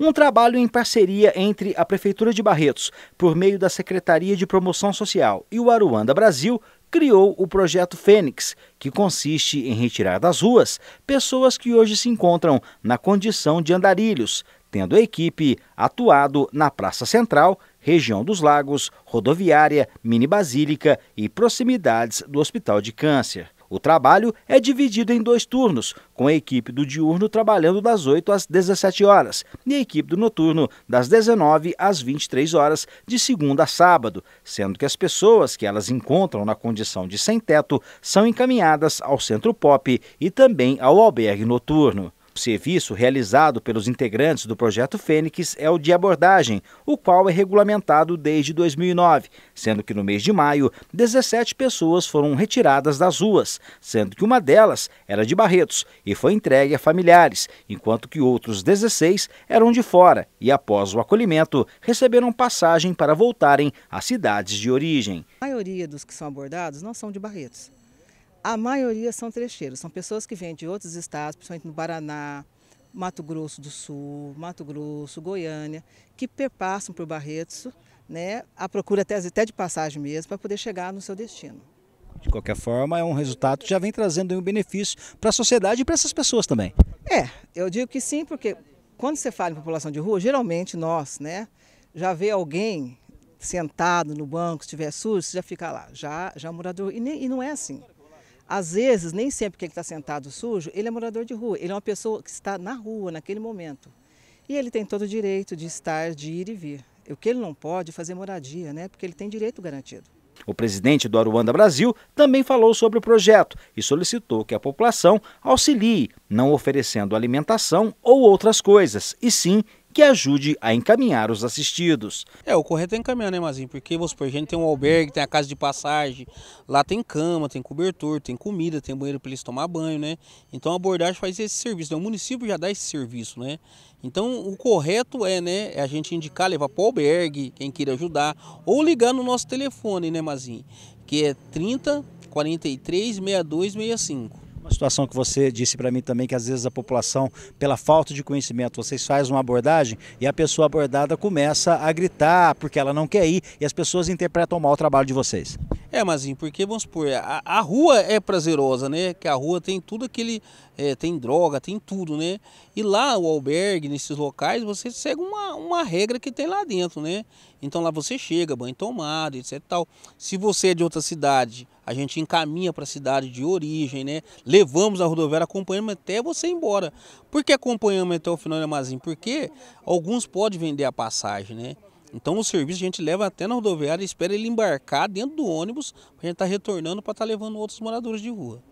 Um trabalho em parceria entre a Prefeitura de Barretos, por meio da Secretaria de Promoção Social e o Aruanda Brasil, criou o projeto Fênix, que consiste em retirar das ruas pessoas que hoje se encontram na condição de andarilhos, tendo a equipe atuado na Praça Central, região dos Lagos, rodoviária, mini basílica e proximidades do Hospital de Câncer. O trabalho é dividido em dois turnos, com a equipe do diurno trabalhando das 8 às 17 horas e a equipe do noturno das 19 às 23 horas, de segunda a sábado, sendo que as pessoas que elas encontram na condição de sem-teto são encaminhadas ao Centro Pop e também ao albergue noturno serviço realizado pelos integrantes do Projeto Fênix é o de abordagem, o qual é regulamentado desde 2009, sendo que no mês de maio, 17 pessoas foram retiradas das ruas, sendo que uma delas era de Barretos e foi entregue a familiares, enquanto que outros 16 eram de fora e, após o acolhimento, receberam passagem para voltarem às cidades de origem. A maioria dos que são abordados não são de Barretos a maioria são trecheiros, são pessoas que vêm de outros estados, principalmente no Paraná, Mato Grosso do Sul, Mato Grosso, Goiânia, que perpassam por Barretos, né, à procura até, até de passagem mesmo, para poder chegar no seu destino. De qualquer forma, é um resultado que já vem trazendo um benefício para a sociedade e para essas pessoas também. É, eu digo que sim, porque quando você fala em população de rua, geralmente nós, né, já vê alguém sentado no banco, se estiver sujo, você já fica lá, já, já é morador. E, nem, e não é assim. Às vezes, nem sempre quem está sentado sujo, ele é morador de rua, ele é uma pessoa que está na rua naquele momento. E ele tem todo o direito de estar, de ir e vir. O que ele não pode é fazer moradia, né? Porque ele tem direito garantido. O presidente do Aruanda Brasil também falou sobre o projeto e solicitou que a população auxilie, não oferecendo alimentação ou outras coisas, e sim que ajude a encaminhar os assistidos. É, o correto é encaminhar, né, Mazinho? Porque, vamos supor, a gente tem um albergue, tem a casa de passagem, lá tem cama, tem cobertor, tem comida, tem banheiro para eles tomar banho, né? Então a abordagem faz esse serviço, né? o município já dá esse serviço, né? Então o correto é, né, é a gente indicar, levar para o albergue, quem queira ajudar, ou ligar no nosso telefone, né, Mazinho? Que é 30 43 62 65 situação que você disse para mim também, que às vezes a população, pela falta de conhecimento, vocês fazem uma abordagem e a pessoa abordada começa a gritar porque ela não quer ir e as pessoas interpretam mal o trabalho de vocês. É, Mazinho, porque vamos supor, a, a, rua é prazerosa, né? Que a rua tem tudo aquele. É, tem droga, tem tudo, né? E lá o albergue, nesses locais, você segue uma, uma regra que tem lá dentro, né? Então lá você chega, banho tomado, etc. Tal. Se você é de outra cidade, a gente encaminha para a cidade de origem, né? Levamos a rodoviária, acompanhamos até você ir embora. Por que acompanhamos até o final, né, Mazinho? Porque alguns podem vender a passagem, né? Então, o serviço, a gente leva até na rodoviária e espera ele embarcar dentro do ônibus para a gente estar tá retornando para estar tá levando outros moradores de rua.